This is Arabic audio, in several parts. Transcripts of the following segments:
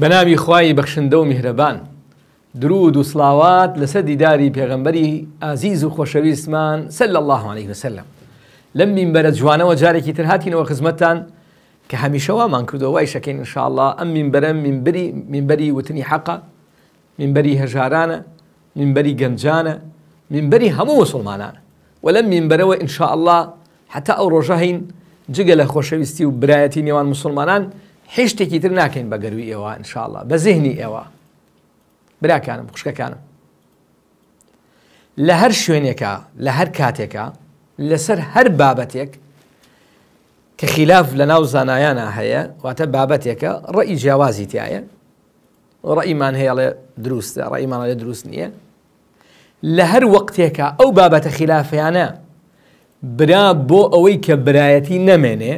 بەناوی خوای بەخشندە و مهربان درود و صلاوات لسد سەدی داری پێغمبەری ئازیز و خۆشەویستمان سل الله عليه وسلم برد و لەم مینبەرە جوانەوە و ترهاتینەوە خزمەتان کە هەمیشەوامان کردەوە وای شەکەین انشاءله ئەم مینبەرە مینبەری وتنی حەقە مینبەری هەژارانە مینبەری گەنجانە من بری مسلمانانە وەلم مینبەرەوە انشاءله حتا ئەو ڕۆژە هین جگە لە خۆشەویستی و برایەتی نێوان مسلمانان هێشتێکی تر ناکەین بە گەروی ئێوە انشاءله بە زیهنی ئێوە براکانم خوشکەکانم لە هەر شوێنێکە لە هەر کاتێکە لەسەر هەر بابەتێک کە خلاف لە ناو زانایانە هەیە واتە بابەتێکە ڕئی جیاوازی تایە ڕئیمان هەیەڵێ دروستە ڕئیمانە لە دروست نییە لە هەر وەقتێکە ئەو بابەتە خلافیانە برا بۆ ئەوەی کە برایەتی نەمێنێ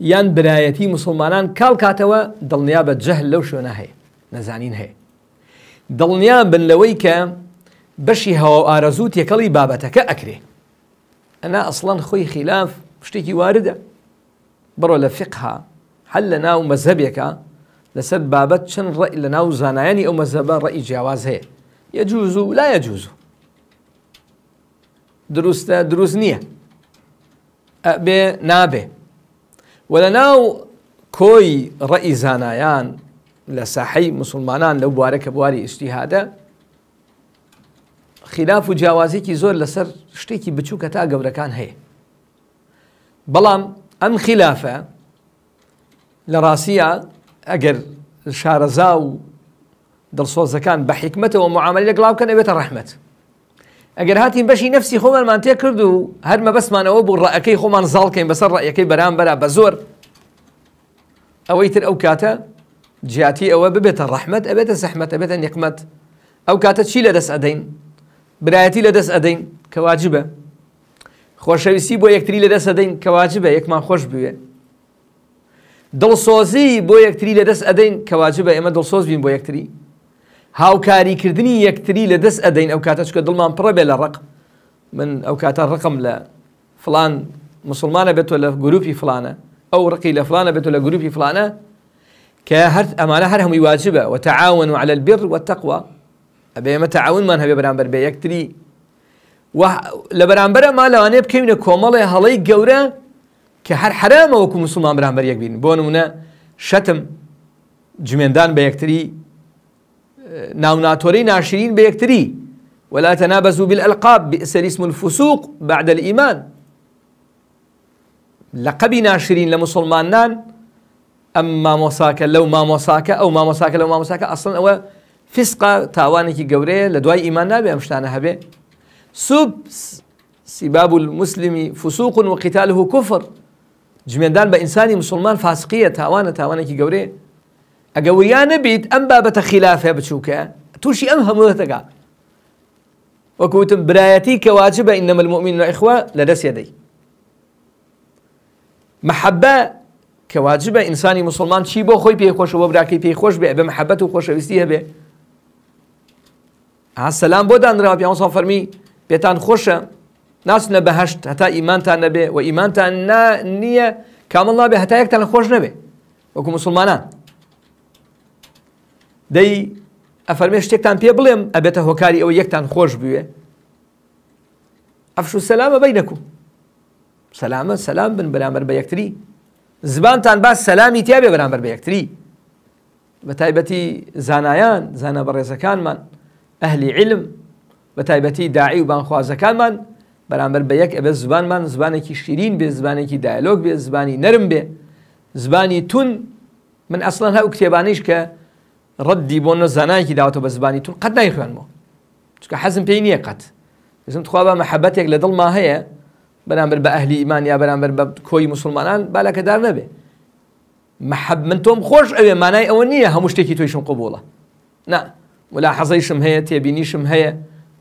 یان برایەتی مسلمانان کاڵ کاتەوە دڵنیا بە جەهل لەو شوێنە هەیە نەزانین هەیە دڵنیا بن لەوەی کە بەشی هەوا ئارەزوو تێکەڵی بابەتەکە ئەکرێ ئەنا ئەسڵەن خۆی خلاف شتێکی واردە بڕۆ لە فقها هەل لە ناو مەزەبێکە لەسەر بابەت چەند ڕێ لە ناو زانایانی ئەو مەزەبە ڕێی جیاواز هەیە یەجووز و لا یەجووز دروستە دروست نییە ئەبێ نابێ ولناو كوي رأي کۆی لساحي زانایان لە ساحەی مسلمانان لەو بوارە کە بواری خلاف و كي زور لسر شتي كي تا گەورەکان هەیە هي بلام ام خلافة ڕاستە ئەگەر شارەزا و دڵسۆزەکان بحكمته ومعاملة معاملە كان ابيت الرحمه اگر هاتین بەشی نفسی خۆمانمان تێ کرد و هەرمە بەسمانەوە بوو ڕەکەی زال کن بسر ڕەکەی بەرامبەرا بە زۆر ئەوەی تر او کاتا جاتی او ببیت الرحمت ابیت سەحمت ابیت نقمت او کاتا چی لدس ادین برایتی لدس ادین کواجبه ئەدەین کەواجبە خۆشەویستی بۆ لدس ادین کواجبه یک کەواجبە خوش خۆش بوێ دڵسۆزی بۆ یەکتری لدس ادین کواجبه اما ئێمە دڵسۆز بین بۆ یەکتری هاو كاري كردني يكتري لدس أدين أو چکە دڵمان پڕە بێ لە من أو كاتا الرقم لە فلان مسلمانە بێتەوە لە گروپی فلانە ئەو ڕقی لە فلانە بێتەوە لە گروپی فلانە کە هەر على البر والتقوى ئەبێ ما تەعاونمان هەبێ بەرامبەر بێ یەکتری لە بەرامبەرە ما لەوانێ بکەینە كومالي هلاي گەورە كهر حرام وكو مسلمان بەرامبەر یەکبین بۆ نمونە شەتم جمێندان بە ناوناتوري ناشرين بيكتري ولا تنابزوا بالألقاب بئس الاسم الفسوق بعد الإيمان لقبي ناشرين لمسلمان نان أما مصاك لو ما مصاك أو ما مصاك لو ما مصاك أصلا هو فسقة كي قورية لدواي إيمان نابي أمشتانا سب سباب المسلم فسوق وقتاله كفر دان بإنساني مسلمان فاسقية تاواني كي قورية ئەگە وریانە بیت ئەم بابەتە خلافە بچووکە تووشی ئەم هەمووەتەگا وەکوتم برایەتی کە واجبە ئینەمە المؤمن ئیخوە لە دەست یەدەی محەبە کە واجبە ئینسانی مسلمان چی بۆ خۆی پێخۆشەوە براکەی پێخۆش بێ بە محەبەت و خۆشەویستی هەبێ سەسلام بۆ دانراوە پیانسان فەرمی پێتان خۆشە ناچنە بەهشت هەتا ئیمانتان نەبێ و ئیمانتان نییە کامەڵ نابێ هەتا یەکتان خۆش نەبێ وەکو مسلمانان دەی ئەفەرمێ شتێکتان پێ بڵێم ئەبێتە هۆکاری ئەوە یەکتان خۆش بوێ ئەفش و سەلامە بەی نەکو سەلامە سەسلام بن بەرامبەر بە یەکتری زبانتان باس سەلامی تیاابێ بەرامبەر بە یەکتری بە تایبەتی زانایان زانە بەڕێزەکانمان ئەهلی علم بە تایبەتی داعی و بانخوازەکانمان بەرامبەر بە یەک ئەبێ زبانمان زبانێکی شیرین بێ زبانێکی دایلۆگ بێ زبانی نەرم بێ زبانی تون من ئەسڵەن هەو کتێبانیش کە ڕدی بۆ نە زانایکی داوەتە بە زبانی تور قەت نایخوێنمەوە چکە حەزم پێی نییە قەت بزم خوا بە لدل ما دڵما بنام بر بە ئەهلی ئیمان یا بر بە کۆی مسلمانان بالەکەدار نەبێ محب من توم خوش خۆش ئەوێ او ئەوە نییە هەموو شتێکی تۆیشم قوبوڵە نا ولا حەزەیشم هەیە تێبینیشم هەیە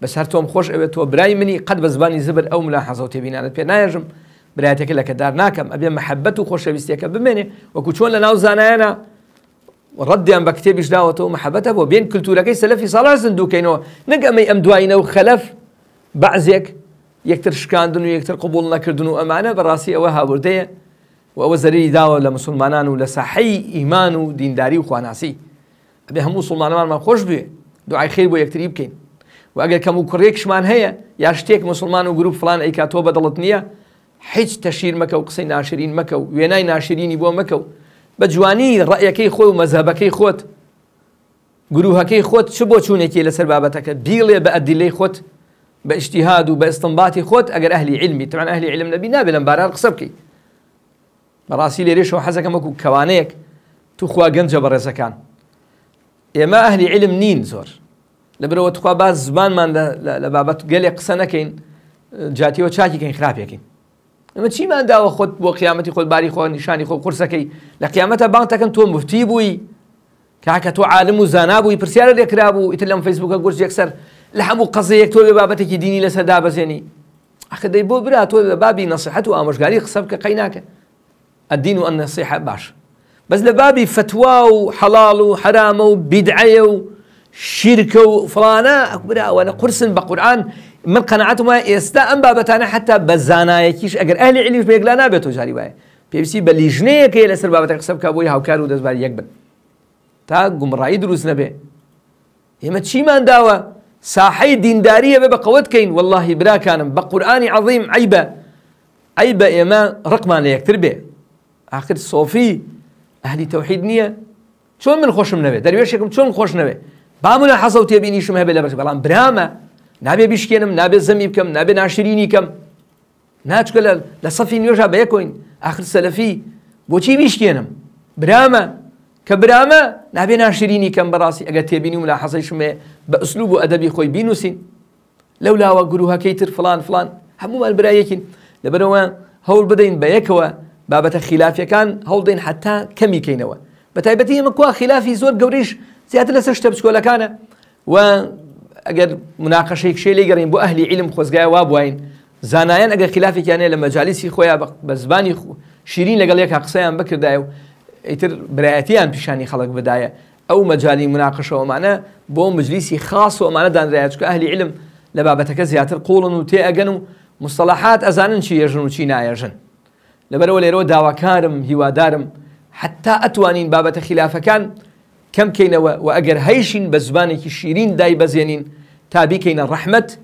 بەسەر تۆم خۆش ئەوێت تۆ برای منی قەت بە زبانی زبر او ملاحظه حەزە و تێبینانت پێ نایژم برایەتەکە لەکەدار ناکەم ئەبێ محەبەت و خۆشەویستەکە بمێنێ وەکو چۆن لە ناو زانایانە ردي أم کتێبیش داوەتەوە محەبەتە بۆ بێن کللتورەکەی سەلفی ساڵا زندوکەینەوە نەک ئەمەی ئەم دواینە و خەلف بەعزێک یەکتر شکاندن و یەکتر قوبول نەکردن و ئەمانە بەڕاستی ئەوە هاوردەیە و ئەوە زەری داوە لە مسلمانان و لە ساحەی ئیمان و دینداری و خواناسی ئەبێ هەموو مسلمانانمان خۆش بێ دوعای خیر بۆ یەکتری بکەین و ئەگەر کەم و کوڕێکشمان مسلمان وجروب فلان أي كاتوبة نییە هیچ تشير مكو قصي ناشرين مكو ويناي ناشرين يبو مكو بجواني رأي ڕأیەکەی خۆی و مەذهبەکەی خۆت شو خۆت لسر بۆ چوونێکی لەسەر بابەتەکە بیڵێ بە ئەدیلەی خۆت أهلي علمي و أهلي علم نبي نابێ لەم باران قسە بکەی بەڕاستی لێرێشەوە حەزەکەم وەکو کەوانەیەک تو خوا گەنجە بە علم نين زۆر لەبرەوە تخوا باز زمانمان لە بابەت گەلێک جاتي وشاكي كين چاکیکەین خراپێکین اما چی من داوە خود با قیامتی خود باری خود نشانی خود قرصه قرسەکەی لقیامت بان تکن تو مفتی بوی که کاکە تو عالم و بوی زانابووی پرسیارە لێکرا بوو ئیتر لەم فیسبوکە گرز یکسر لحمو هەموو یک تۆ بێ که دینی لسه دا بزینی اخی دی بو برا تۆ لە بابی نەسیحەت و آمشگاری قصب که قینا که الدین و النصیح باش بس لبابی فتوه و حلال و حرام و بدعه و شرک و فلانه اکبره ئەوەنە قرصن با قرآن من قەنەعاتم وایە ئێستا ئەم بابەتانە حتا بە زانایەکیش ئەگەر بيقلا نابتو جاري باي تۆجاری وایە پێویستی بە لیژنەیەکەیە لەسەر بابەتە قسە بکە بۆی هاوکار و دەستبار یەک بن تا گومڕایی دروست نەبێ ئێمە چیمان داوە ساحەی دینداریە بێ بە قەوت بکەین والله برا بە بقرآن عظيم عيبة عيبة يما ڕقمان لە یەکتر بێ آخر صوفي ئەهلی توحيد نية چۆن من خۆشم نەبێ دەروێشێکم چۆن خۆش خوش با بامنا حصوتي بيني تێبینیشم بلا لە بەش برامه نابێ بیشکێنم نابێ زەمی بکەم نابێ ناشرینی کەم ناچکە لە سەفی آخر سەلەفی بۆچی بیشکێنم برامە کە برامە نابێ ناشرینی کەم بەڕاستی ئەگە تێبینی و لا حەزیشمێ بە ئەسلوب و ئەدەبی خۆی بینوسین لەو گروهەکەی تر فلان فلان هەمومان برایەکین لەبەرەوە هەوڵ بدەین بە یەکەوە بابەتە خلافیەکان هەوڵدەین حتا کەمی کەینەوە بە تایبەتی ئمە کوا خلافی زۆر گەوریش زیاتر لەسەر شتە بچکۆلەکانە و اگر مناقشه یک شیلی گەڕین بو اهلی علم خۆزگای وا بواین زانایان ئەگەر خلافێکیانەیە لە مەجالیسی خۆیان بزبانی خو شیرین لگل یک لەگەڵ یەک بکر دایو و برایتی برایەتیان پیشانی خلق او مجالی مناقشه و مناقەشەوەمانە بو مجلیسی خاص و دان رایت دانرایچکە اهلی علم لە بابەتەکە زیاتر قوڵن و تێ ئەگەن و مستەلاحات ئەزانن چی یجن و چی نایەژن لەبەرەوە لێرەوە داواکارم هیوادارم حتا بابت خلافه خلافەکان كم كينا وأجر هيشين بزباني كشيرين داي بزينين تابي كينا رحمة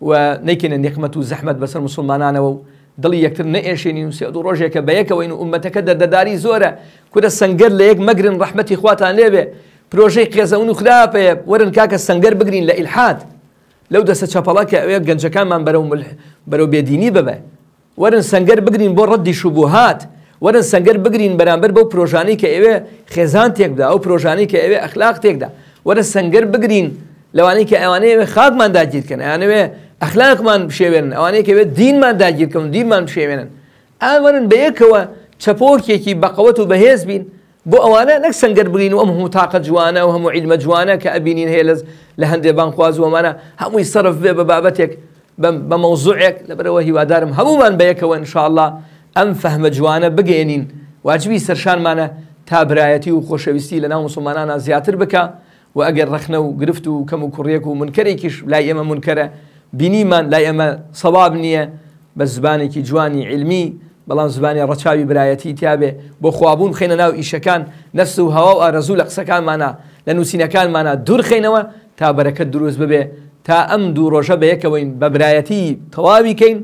ونيكينا نقمة وزحمة بس المسلمان أنا و دلي يكتر نئشيني وسيد روجيك بيك وين أمتك دد داري زورة كده سنجر ليك مجرن رحمة إخواتها نبي بروجي قيزة ونخلافة ورن كاكا سنجر بقرين لإلحاد لو دسا شابلاك أو يقنجا كان من برو, برو بيديني ببا ورن سنجر بقرين بو ردي شبهات وەرن سەنگەر بگرین بەرامبەر بەو پرۆژانی کە ئێوێ خێزان تێکدا ئەو پرۆژانی کە ئەوێ ئەخلاق تێکدا وەرە سەنگەر بگرین لەوانەیە کە ئەوانەیە خاکمان داگیرکەن ئەیانەوێ ئەخلاقمان بشێوێنن ئەوانەیە کەوێت دینمان داگیرکەم دیمان بشێوێنن ئاوەرن بەیەکەوە چەپۆرکێکی بەقەوت و بەهێز بین بۆ ئەوانە نەک سەنگەر بگرین و ئەم هەموو تااقە جوانە و هەموو عیلمە جوانە کە ئەبینین هێلز لە هەندێ بانخوازوەمانە هەمووی سرف بێ بە بابەتێک بە مەوزوعێک لەبەرەوە هیوادارم هەمومان بەیەکەوە انشاءله ئەم فەهمە جوانە بگەێنین واجبی سەرشانمانە تا برایەتی و خۆشەویستی لە ناو مسلمانانە زیاتر بکە و ئەگەر ڕخنە و گرفت و کەم و کوڕێک و منکەرێکیش لای ئێمە منکەرە بینیمان لای ئێمە سەواب نییە بە زبانێکی جوانی علمی بەڵام زبانی ڕەچاوی برایەتی تیاابێ بۆ خوابوون خێنە ناو ئیشەکان نەفس و هەوا و ئارەزوو لە قسەکانمانە لە نووسینەکانمانە دوور خێنەوە تا بەرەکەت دروست ببێ تا ئەم دوو ڕۆژە بەیەکەوەین بە برایەتی تەواویکەین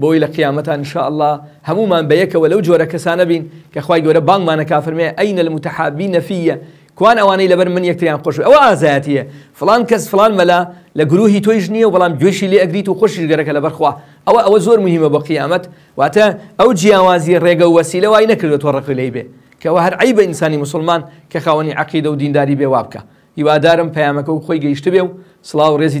بۆی لە قیامەتان انشاءله هەمومان بەیەکەوە لەو جۆرە کەسانە بین کە خخوای گەورە بانگمانە کافرمێ ئەینە لە متحابی نەفیە کوان ئەوانەی لەبەر من یەکتریان خۆش ئەوە ئازایەتە فلان کەس فلان مەلا لە گروهی تۆیش نییە و بەڵام گوێشی لێ ئەگریت و خۆشی گەرەکە لە بەرخوا ئەوە ئەوە زۆر مهمە بە قیامەت واتە ئەو جیاوازی ڕێگە و وەسی لەوای نەکردێت مسلمان کە خاوەنی عقیدە و دینداری بێوا بکە هیوادارم پەیامەکە و خۆی گەیشت بێ و سڵاو ڕێزی